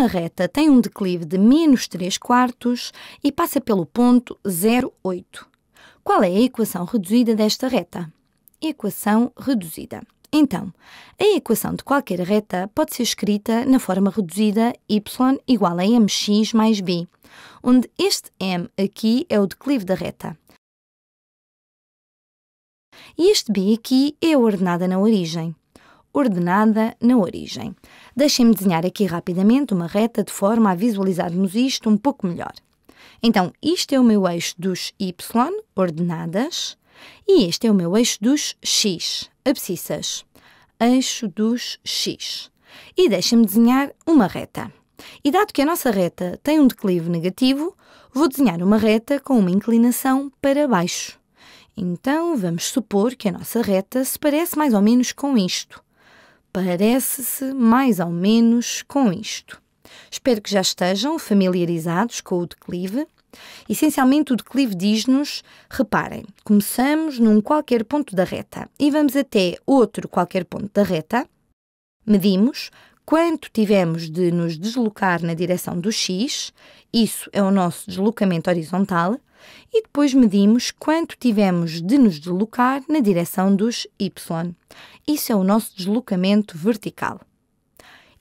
uma reta tem um declive de menos 3 quartos e passa pelo ponto 08. Qual é a equação reduzida desta reta? Equação reduzida. Então, a equação de qualquer reta pode ser escrita na forma reduzida y igual a mx mais b, onde este m aqui é o declive da reta. E este b aqui é a ordenada na origem ordenada na origem. Deixem-me desenhar aqui rapidamente uma reta de forma a visualizarmos isto um pouco melhor. Então, isto é o meu eixo dos y, ordenadas, e este é o meu eixo dos x, abscissas. Eixo dos x. E deixem-me desenhar uma reta. E dado que a nossa reta tem um declive negativo, vou desenhar uma reta com uma inclinação para baixo. Então, vamos supor que a nossa reta se parece mais ou menos com isto parece-se mais ou menos com isto. Espero que já estejam familiarizados com o declive. Essencialmente, o declive diz-nos: reparem, começamos num qualquer ponto da reta e vamos até outro qualquer ponto da reta, medimos, quanto tivemos de nos deslocar na direção do X, isso é o nosso deslocamento horizontal, e depois medimos quanto tivemos de nos deslocar na direção dos Y. Isso é o nosso deslocamento vertical.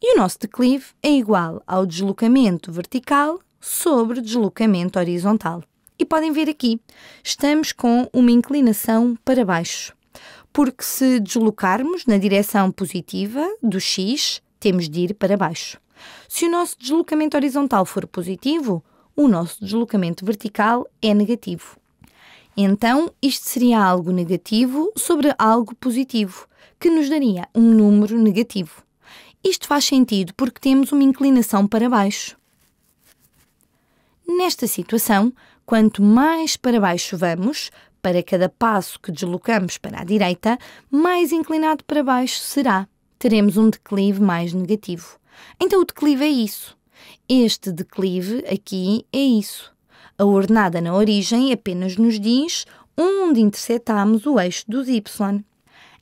E o nosso declive é igual ao deslocamento vertical sobre deslocamento horizontal. E podem ver aqui, estamos com uma inclinação para baixo, porque se deslocarmos na direção positiva do x, temos de ir para baixo. Se o nosso deslocamento horizontal for positivo, o nosso deslocamento vertical é negativo. Então, isto seria algo negativo sobre algo positivo, que nos daria um número negativo. Isto faz sentido porque temos uma inclinação para baixo. Nesta situação, quanto mais para baixo vamos, para cada passo que deslocamos para a direita, mais inclinado para baixo será teremos um declive mais negativo. Então, o declive é isso. Este declive aqui é isso. A ordenada na origem apenas nos diz onde interceptamos o eixo dos y.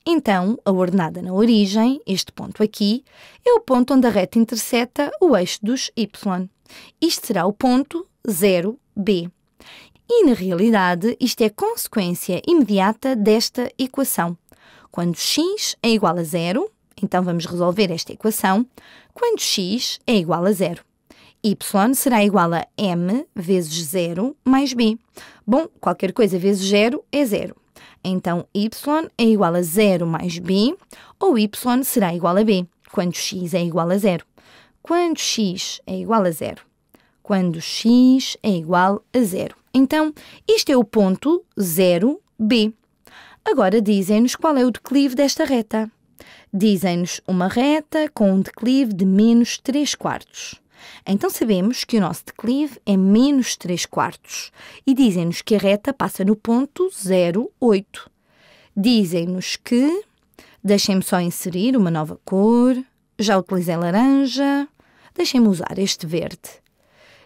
Então, a ordenada na origem, este ponto aqui, é o ponto onde a reta intercepta o eixo dos y. Isto será o ponto 0b. E, na realidade, isto é consequência imediata desta equação. Quando x é igual a zero, então vamos resolver esta equação quando x é igual a zero. y será igual a m vezes zero mais b. Bom, qualquer coisa vezes zero é zero. Então y é igual a zero mais b, ou y será igual a b, quando x é igual a zero. Quando x é igual a zero. Quando x é igual a zero. Então, este é o ponto 0b. Agora dizem-nos qual é o declive desta reta. Dizem-nos uma reta com um declive de menos 3 quartos. Então sabemos que o nosso declive é menos 3 quartos e dizem-nos que a reta passa no ponto 08. Dizem-nos que. Deixem-me só inserir uma nova cor. Já utilizei laranja. Deixem-me usar este verde.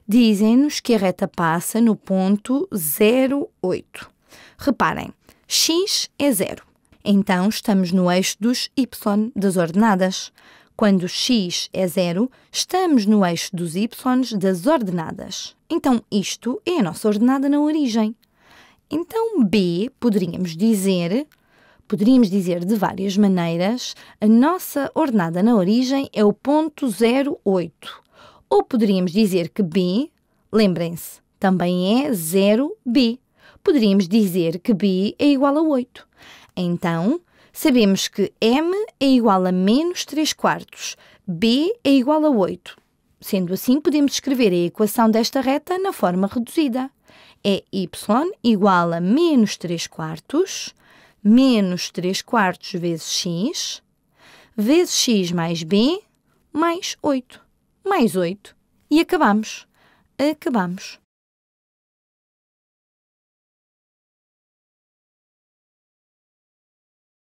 Dizem-nos que a reta passa no ponto 08. Reparem, x é zero. Então estamos no eixo dos y das ordenadas. Quando x é zero, estamos no eixo dos y das ordenadas. Então isto é a nossa ordenada na origem. Então b poderíamos dizer, poderíamos dizer de várias maneiras, a nossa ordenada na origem é o ponto 08. Ou poderíamos dizer que b, lembrem-se, também é 0b. Poderíamos dizer que b é igual a 8. Então, sabemos que m é igual a menos 3 quartos, b é igual a 8. Sendo assim, podemos escrever a equação desta reta na forma reduzida. É y igual a menos 3 quartos, menos 3 quartos vezes x, vezes x mais b, mais 8. Mais 8. E acabamos. Acabamos.